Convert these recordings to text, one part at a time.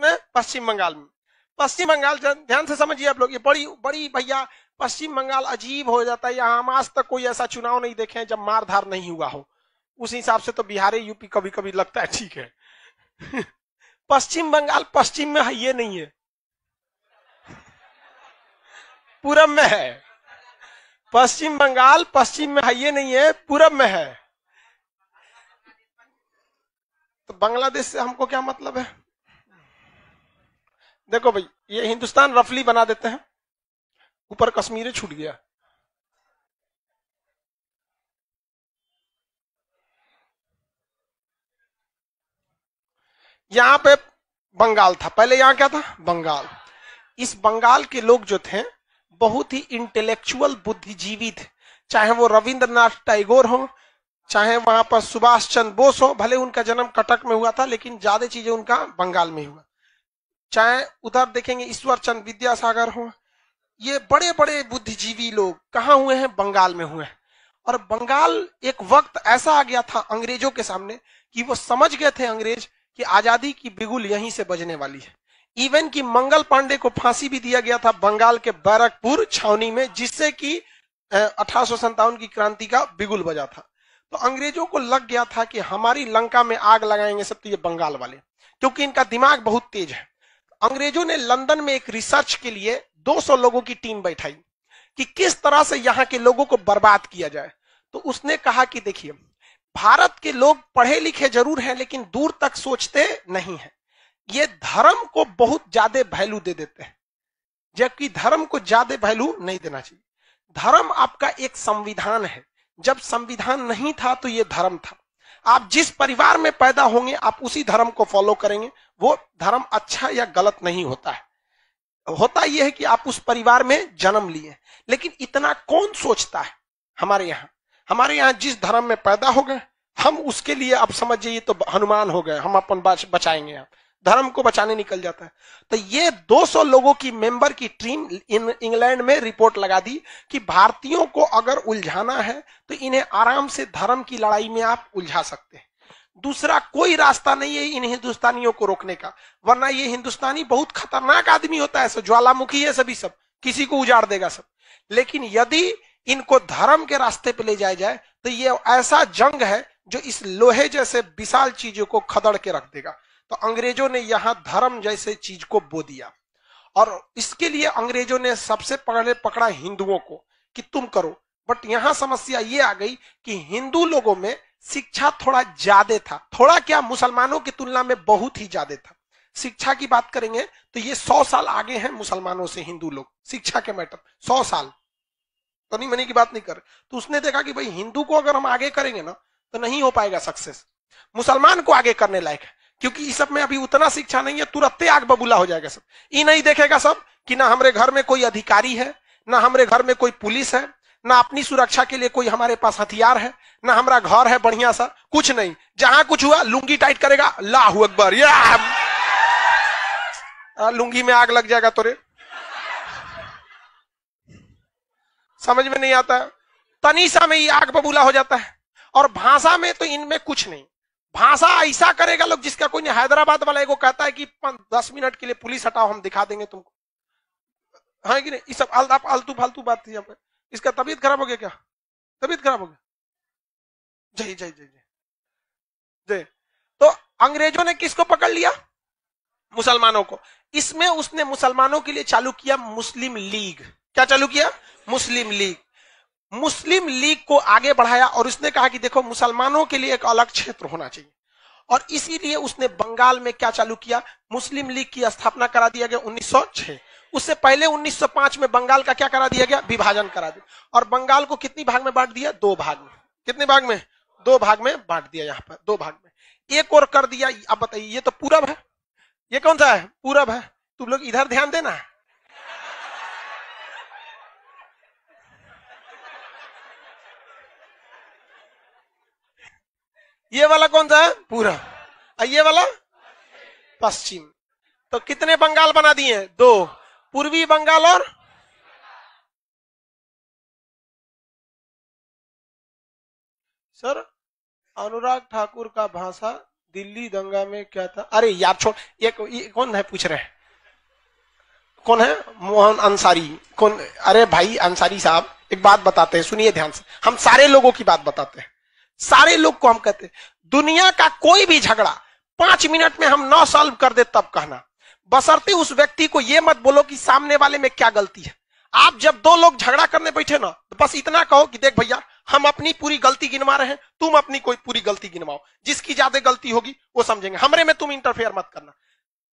में पश्चिम बंगाल में पश्चिम बंगाल ध्यान से समझिए आप लोग ये बड़ी बड़ी भैया पश्चिम बंगाल अजीब हो जाता है यहाँ हम आज तक कोई ऐसा चुनाव नहीं देखे जब मारधार नहीं हुआ हो उस हिसाब से तो बिहार यूपी कभी कभी लगता है ठीक है पश्चिम बंगाल पश्चिम में है ये नहीं है पूरब में है पश्चिम बंगाल पश्चिम में है ये नहीं है पूरब में है तो बांग्लादेश से हमको क्या मतलब है देखो भाई ये हिंदुस्तान रफली बना देते हैं ऊपर कश्मीर छूट गया यहां पे बंगाल था पहले यहां क्या था बंगाल इस बंगाल के लोग जो थे बहुत ही इंटेलेक्चुअल बुद्धिजीवी थे चाहे वो रविंद्रनाथ टैगोर हो चाहे वहां पर सुभाष चंद्र बोस हो भले उनका जन्म कटक में हुआ था लेकिन ज्यादा चीजें उनका बंगाल में हुआ चाहे उधर देखेंगे ईश्वर चंद विद्यासागर हो ये बड़े बड़े बुद्धिजीवी लोग कहा हुए हैं बंगाल में हुए हैं और बंगाल एक वक्त ऐसा आ गया था अंग्रेजों के सामने कि वो समझ गए थे अंग्रेज कि आजादी की बिगुल यहीं से बजने वाली है इवन कि मंगल पांडे को फांसी भी दिया गया था बंगाल के बैरकपुर छावनी में जिससे कि अठारह की क्रांति का बिगुल बजा था तो अंग्रेजों को लग गया था कि हमारी लंका में आग लगाएंगे सब तो ये बंगाल वाले क्योंकि इनका दिमाग बहुत तेज है अंग्रेजों ने लंदन में एक रिसर्च के लिए 200 लोगों की टीम बैठाई कि किस तरह से यहाँ के लोगों को बर्बाद किया जाए तो उसने कहा कि देखिए भारत के लोग पढ़े लिखे जरूर हैं लेकिन दूर तक सोचते नहीं हैं ये धर्म को बहुत ज्यादा वैल्यू दे देते हैं जबकि धर्म को ज्यादा वैल्यू नहीं देना चाहिए धर्म आपका एक संविधान है जब संविधान नहीं था तो ये धर्म था आप जिस परिवार में पैदा होंगे आप उसी धर्म को फॉलो करेंगे वो धर्म अच्छा या गलत नहीं होता है होता यह है कि आप उस परिवार में जन्म लिए लेकिन इतना कौन सोचता है हमारे यहाँ हमारे यहाँ जिस धर्म में पैदा हो गए हम उसके लिए आप समझ जाइए तो हनुमान हो गए हम अपन बचाएंगे आप धर्म को बचाने निकल जाता है तो ये 200 लोगों की मेंबर की टीम इन इंग्लैंड में रिपोर्ट लगा दी कि भारतीयों को अगर उलझाना है तो इन्हें आराम से धर्म की लड़ाई में आप उलझा सकते हैं दूसरा कोई रास्ता नहीं है इन हिंदुस्तानियों को रोकने का वरना ये हिंदुस्तानी बहुत खतरनाक आदमी होता है सब ज्वालामुखी है सभी सब किसी को उजाड़ देगा सब लेकिन यदि इनको धर्म के रास्ते पे ले जाया जाए तो ये ऐसा जंग है जो इस लोहे जैसे विशाल चीजों को खदड़ के रख देगा तो अंग्रेजों ने यहां धर्म जैसे चीज को बो दिया और इसके लिए अंग्रेजों ने सबसे पहले पकड़ा हिंदुओं को कि तुम करो बट यहां समस्या ये आ गई कि हिंदू लोगों में शिक्षा थोड़ा ज्यादा था थोड़ा क्या मुसलमानों की तुलना में बहुत ही ज्यादा था शिक्षा की बात करेंगे तो ये सौ साल आगे हैं मुसलमानों से हिंदू लोग शिक्षा के मैटर सौ साल तो नहीं मनी की बात नहीं कर तो उसने देखा कि भाई हिंदू को अगर हम आगे करेंगे ना तो नहीं हो पाएगा सक्सेस मुसलमान को आगे करने लायक है क्योंकि इस सब में अभी उतना शिक्षा नहीं है तुरंत आग बबूला हो जाएगा सब ये नहीं देखेगा सब कि ना हमारे घर में कोई अधिकारी है ना हमारे घर में कोई पुलिस है ना अपनी सुरक्षा के लिए कोई हमारे पास हथियार है ना हमारा घर है बढ़िया सा कुछ नहीं जहां कुछ हुआ लुंगी टाइट करेगा लाहू अकबर या लुंगी में आग लग जाएगा तोरे समझ में नहीं आता तनीसा में ही आग बबूला हो जाता है और भाषा में तो इनमें कुछ नहीं भाषा ऐसा करेगा लोग जिसका कोई नहीं हैदराबाद वाला एगो कहता है कि दस मिनट के लिए पुलिस हटाओ हम दिखा देंगे तुमको हाँ कि नहीं ये सब अलतू फालतू बात थी यहाँ पर इसका तबीयत खराब हो गया क्या तबीयत खराब हो गया जय जय जय जय जय तो अंग्रेजों ने किसको पकड़ लिया मुसलमानों को इसमें उसने मुसलमानों के लिए चालू किया मुस्लिम लीग क्या चालू किया मुस्लिम लीग मुस्लिम लीग को आगे बढ़ाया और उसने कहा कि देखो मुसलमानों के लिए एक अलग क्षेत्र होना चाहिए और इसीलिए उसने बंगाल में क्या चालू किया मुस्लिम लीग की स्थापना करा दिया गया 1906 उससे पहले 1905 में बंगाल का क्या करा दिया गया विभाजन करा दिया और बंगाल को कितनी भाग में बांट दिया दो भाग में कितने भाग में दो भाग में बांट दिया यहाँ पर दो भाग में एक और कर दिया अब बताइए ये तो पूरब है ये कौन सा है पूरब है तुम लोग इधर ध्यान देना ये वाला कौन सा है पूरा और ये वाला पश्चिम तो कितने बंगाल बना दिए दो पूर्वी बंगाल और सर अनुराग ठाकुर का भाषा दिल्ली दंगा में क्या था अरे यार छोड़ ये, ये कौन है पूछ रहे हैं कौन है मोहन अंसारी कौन अरे भाई अंसारी साहब एक बात बताते हैं सुनिए ध्यान से हम सारे लोगों की बात बताते हैं सारे लोग को हम कहते हैं दुनिया का कोई भी झगड़ा पांच मिनट में हम नौ सॉल्व कर दे तब कहना बसरते उस व्यक्ति को यह मत बोलो कि सामने वाले में क्या गलती है आप जब दो लोग झगड़ा करने बैठे ना तो बस इतना कहो कि देख भैया हम अपनी पूरी गलती गिनवा रहे हैं तुम अपनी कोई पूरी गलती गिनवाओ जिसकी ज्यादा गलती होगी वो समझेंगे हमरे में तुम इंटरफेयर मत करना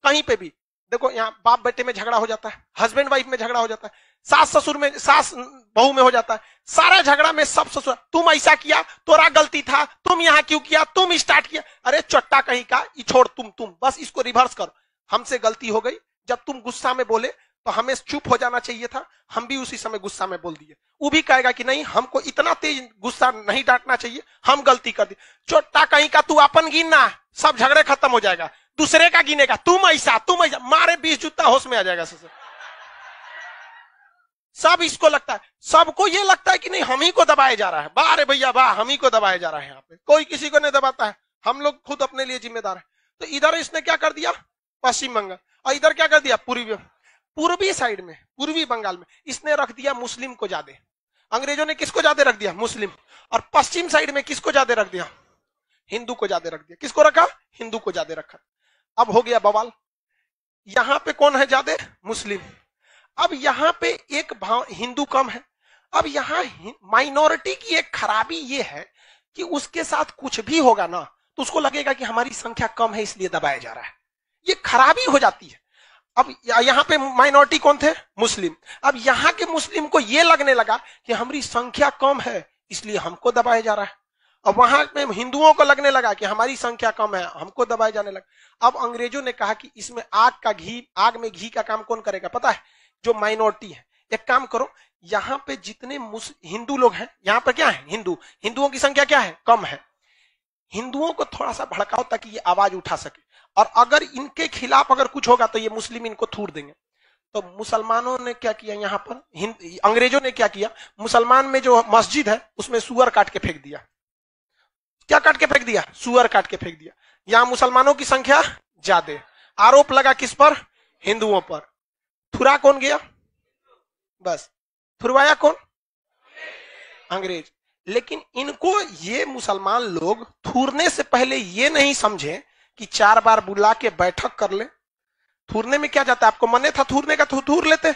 कहीं पे भी देखो यहाँ बाप बेटे में झगड़ा हो जाता है हस्बैंड वाइफ में झगड़ा हो जाता है सास ससुर में सास बहू में हो जाता है सारा झगड़ा में सब ससुर तुम ऐसा किया तोरा गलती था तुम यहाँ क्यों किया तुम स्टार्ट किया अरे चट्टा कहीं का छोड़ तुम तुम बस इसको रिवर्स करो हमसे गलती हो गई जब तुम गुस्सा में बोले तो हमें चुप हो जाना चाहिए था हम भी उसी समय गुस्सा में बोल दिए वो भी कहेगा कि नहीं हमको इतना तेज गुस्सा नहीं डांटना चाहिए हम गलती कर दी चोटा कहीं का तू अपन गिनना सब झगड़े खत्म हो जाएगा दूसरे का गिनेगा तुम ऐसा तुम ऐसा मारे बीस जूता होश में आ जाएगा सर सब इसको लगता है सबको ये लगता है कि नहीं हम ही को दबाया जा रहा है बाह रे भैया बाह हम ही को दबाया जा रहा है यहाँ पे कोई किसी को नहीं दबाता है हम लोग खुद अपने लिए जिम्मेदार है तो इधर इसने क्या कर दिया पश्चिम बंगाल और इधर क्या कर दिया पूर्वी पूर्वी साइड में पूर्वी बंगाल में इसने रख दिया मुस्लिम को ज्यादा अंग्रेजों ने किसको ज्यादा रख दिया मुस्लिम और पश्चिम साइड में किसको ज्यादा रख दिया हिंदू को ज्यादा रख दिया किसको रखा हिंदू को ज्यादा रखा अब हो गया बवाल यहां पे कौन है ज्यादा मुस्लिम अब यहां पे एक भाव हिंदू कम है अब यहाँ माइनॉरिटी की एक खराबी ये है कि उसके साथ कुछ भी होगा ना तो उसको लगेगा कि हमारी संख्या कम है इसलिए दबाया जा रहा है ये खराबी हो जाती है अब यहाँ पे माइनॉरिटी कौन थे मुस्लिम अब यहाँ के मुस्लिम को ये लगने लगा कि हमारी संख्या कम है इसलिए हमको दबाया जा रहा है अब वहां पे हिंदुओं को लगने लगा कि हमारी संख्या कम है हमको दबाए जाने लगा अब अंग्रेजों ने कहा कि इसमें आग का घी आग में घी का काम कौन करेगा पता है जो माइनॉरिटी है एक काम करो यहाँ पे जितने हिंदू लोग हैं यहाँ पर क्या है हिंदू हिंदुओं की संख्या क्या है कम है हिंदुओं को थोड़ा सा भड़काओ ताकि ये आवाज उठा सके और अगर इनके खिलाफ अगर कुछ होगा तो ये मुस्लिम इनको थूर देंगे तो मुसलमानों ने क्या किया यहाँ पर हिंद अंग्रेजों ने क्या किया मुसलमान में जो मस्जिद है उसमें सुअर काट के फेंक दिया क्या काट के फेंक दिया सुअर काट के फेंक दिया यहाँ मुसलमानों की संख्या ज्यादा आरोप लगा किस पर हिंदुओं पर थुरा कौन गया बस थुरवाया कौन अंग्रेज लेकिन इनको ये मुसलमान लोग थूरने से पहले ये नहीं समझे कि चार बार बुला के बैठक कर ले थूरने में क्या जाता है आपको मन था थूरने का थूर लेते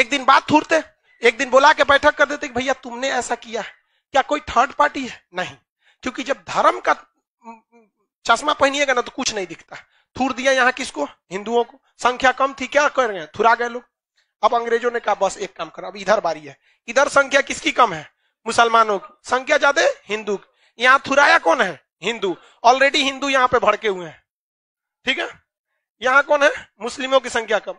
एक दिन बाद थूरते एक दिन बुला के बैठक कर देते भैया तुमने ऐसा किया है क्या कोई थर्ड पार्टी है नहीं क्योंकि जब धर्म का चश्मा पहनिएगा ना तो कुछ नहीं दिखता थूर दिया यहाँ किसको हिंदुओं को संख्या कम थी क्या कर रहे हैं थुरा गए लोग अब अंग्रेजों ने कहा बस एक काम करो अब इधर बारी है इधर संख्या किसकी कम है मुसलमानों की संख्या ज्यादा हिंदू की यहाँ थुराया कौन है हिंदू ऑलरेडी हिंदू यहां पे भड़के हुए हैं ठीक है यहां कौन है मुस्लिमों की संख्या कम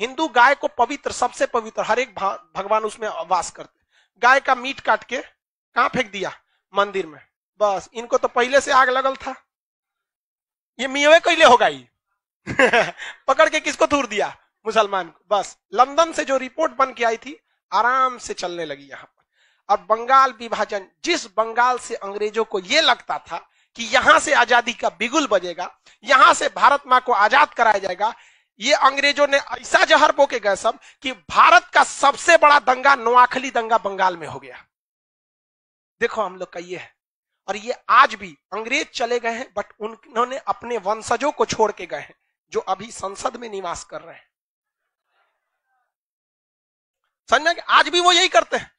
हिंदू गाय को पवित्र सबसे पवित्र हर एक भगवान उसमें वास करते गाय का मीट काट के कहा फेंक दिया मंदिर में बस इनको तो पहले से आग लगल था ये मियवे कैले होगा ये पकड़ के किसको थूर दिया मुसलमान को बस लंदन से जो रिपोर्ट बन के आई थी आराम से चलने लगी यहां पर अब बंगाल विभाजन जिस बंगाल से अंग्रेजों को यह लगता था कि यहां से आजादी का बिगुल बजेगा यहां से भारत माँ को आजाद कराया जाएगा ये अंग्रेजों ने ऐसा जहर बो के गए सब कि भारत का सबसे बड़ा दंगा नोआखली दंगा बंगाल में हो गया देखो हम लोग का ये है और ये आज भी अंग्रेज चले गए हैं बट उन्होंने अपने वंशजों को छोड़ के गए हैं जो अभी संसद में निवास कर रहे हैं समझना कि आज भी वो यही करते हैं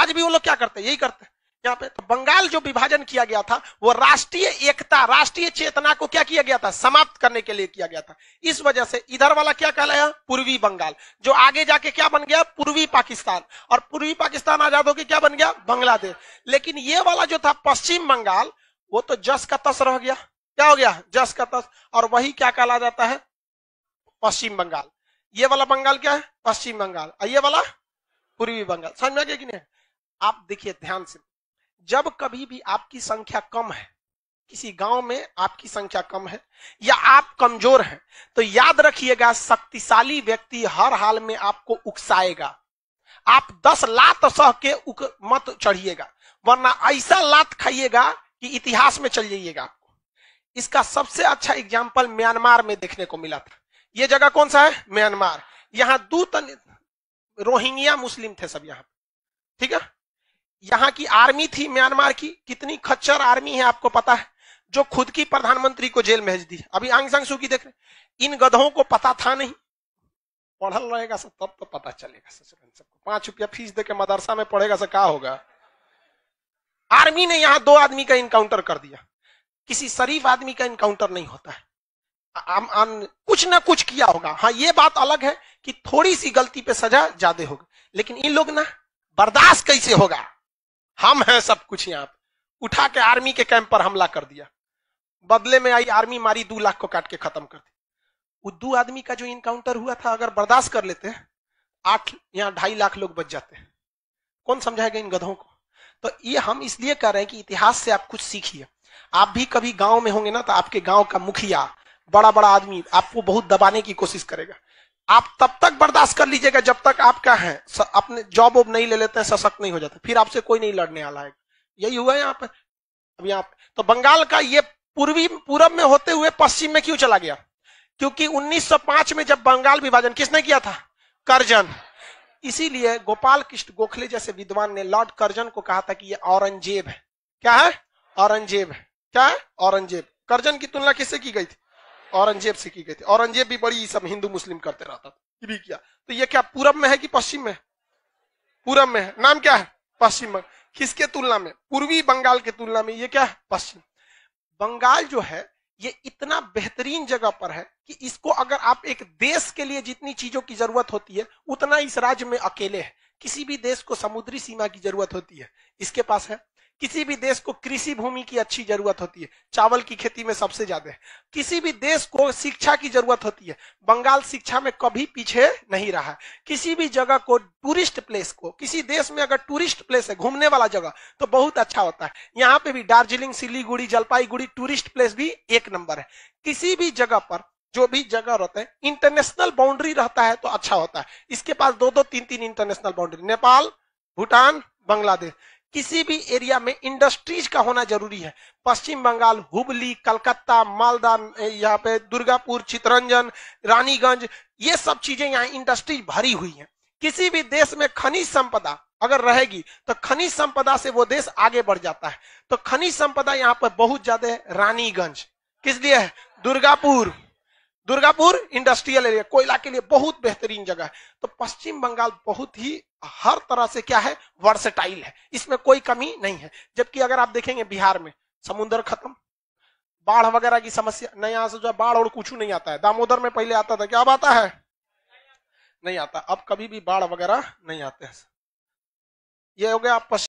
आज भी वो लोग क्या करते हैं यही करते हैं यहाँ पे बंगाल जो विभाजन किया गया था वो राष्ट्रीय एकता राष्ट्रीय चेतना को क्या किया गया था समाप्त करने के लिए किया गया था इस वजह से इधर वाला क्या कहलाया पूर्वी बंगाल जो आगे जाके क्या बन गया पूर्वी पाकिस्तान और पूर्वी पाकिस्तान आजाद होकर क्या बन गया बांग्लादेश लेकिन ये वाला जो था पश्चिम बंगाल वो तो जस का तस रह गया क्या हो गया जस का तस और वही क्या कहला जाता है पश्चिम बंगाल ये वाला बंगाल क्या है पश्चिम बंगाल और ये वाला पूर्वी बंगाल समझ में आ गया कि नहीं आप देखिए ध्यान से जब कभी भी आपकी संख्या कम है किसी गांव में आपकी संख्या कम है या आप कमजोर हैं तो याद रखिएगा शक्तिशाली व्यक्ति हर हाल में आपको उकसाएगा आप दस लात सह के उक मत चढ़िएगा वरना ऐसा लात खाइएगा कि इतिहास में चल जाइएगा आपको इसका सबसे अच्छा एग्जाम्पल म्यांमार में देखने को मिला था ये जगह कौन सा है म्यांमार यहां दो रोहिंग्या मुस्लिम थे सब यहां ठीक है यहाँ की आर्मी थी म्यांमार की कितनी खच्चर आर्मी है आपको पता है जो खुद की प्रधानमंत्री को जेल भेज दी अभी आंग सू की देख रहे इन गधों को पता था नहीं पढ़ल रहेगा सर तब तो पता चलेगा सर सबको पांच रुपया फीस के मदरसा में पढ़ेगा सर तो क्या होगा आर्मी ने यहाँ दो आदमी का इनकाउंटर कर दिया किसी शरीफ आदमी का इनकाउंटर नहीं होता है आम, आम, कुछ ना कुछ किया होगा हाँ ये बात अलग है कि थोड़ी सी गलती पे सजा ज्यादा होगी लेकिन इन लोग ना बर्दाश्त कैसे होगा हम हैं सब कुछ यहाँ पे उठा के आर्मी के कैंप पर हमला कर दिया बदले में आई आर्मी मारी दो लाख को काट के खत्म कर दी वो दो आदमी का जो इनकाउंटर हुआ था अगर बर्दाश्त कर लेते आठ या ढाई लाख लोग बच जाते हैं कौन समझाएगा इन गधों को तो ये हम इसलिए कह रहे हैं कि इतिहास से आप कुछ सीखिए आप भी कभी गांव में होंगे ना तो आपके गांव का मुखिया बड़ा बड़ा आदमी आपको बहुत दबाने की कोशिश करेगा आप तब तक बर्दाश्त कर लीजिएगा जब तक आप क्या है अपने जॉब वॉब नहीं ले लेते हैं सशक्त नहीं हो जाते फिर आपसे कोई नहीं लड़ने वाला है यही हुआ यहाँ पे अब यहाँ पे तो बंगाल का ये पूर्वी पूरब में होते हुए पश्चिम में क्यों चला गया क्योंकि 1905 में जब बंगाल विभाजन किसने किया था करजन इसीलिए गोपाल कृष्ण गोखले जैसे विद्वान ने लॉर्ड करजन को कहा था कि ये औरंगजेब है क्या है औरंगजेब है क्या है औरंगजेब करजन की तुलना किससे की गई थी औरंगजेब से की गई थी औरंगजेब भी बड़ी सब हिंदू मुस्लिम करते रहता था ये भी किया तो ये क्या पूरब में है कि पश्चिम में पूरब में है नाम क्या है पश्चिम बंगाल किसके तुलना में पूर्वी बंगाल के तुलना में ये क्या है पश्चिम बंगाल जो है ये इतना बेहतरीन जगह पर है कि इसको अगर आप एक देश के लिए जितनी चीजों की जरूरत होती है उतना इस राज्य में अकेले है किसी भी देश को समुद्री सीमा की जरूरत होती है इसके पास है किसी भी देश को कृषि भूमि की अच्छी जरूरत होती है चावल की खेती में सबसे ज्यादा किसी भी देश को शिक्षा की जरूरत होती है बंगाल शिक्षा में कभी पीछे नहीं रहा किसी भी जगह को टूरिस्ट प्लेस को किसी देश में अगर टूरिस्ट प्लेस है घूमने वाला जगह तो बहुत अच्छा होता है यहाँ पे भी दार्जिलिंग सिलीगुड़ी जलपाईगुड़ी टूरिस्ट प्लेस भी एक नंबर है किसी भी जगह पर जो भी जगह रहते है इंटरनेशनल बाउंड्री रहता है तो अच्छा होता है इसके पास दो दो तीन तीन इंटरनेशनल बाउंड्री नेपाल भूटान बांग्लादेश किसी भी एरिया में इंडस्ट्रीज का होना जरूरी है पश्चिम बंगाल हुबली कलकत्ता मालदा यहाँ पे दुर्गापुर चितरंजन रानीगंज ये सब चीजें यहाँ इंडस्ट्रीज भरी हुई हैं किसी भी देश में खनिज संपदा अगर रहेगी तो खनिज संपदा से वो देश आगे बढ़ जाता है तो खनिज संपदा यहाँ पर बहुत ज्यादा है रानीगंज किस लिए है दुर्गापुर दुर्गापुर इंडस्ट्रियल एरिया कोयला के लिए बहुत बेहतरीन जगह है तो पश्चिम बंगाल बहुत ही हर तरह से क्या है वर्सेटाइल है इसमें कोई कमी नहीं है जबकि अगर आप देखेंगे बिहार में समुद्र खत्म बाढ़ वगैरह की समस्या नहीं यहां से जो बाढ़ और कुछ नहीं आता है दामोदर में पहले आता था क्या अब आता है नहीं आता अब कभी भी बाढ़ वगैरह नहीं आते हैं ये हो गया आप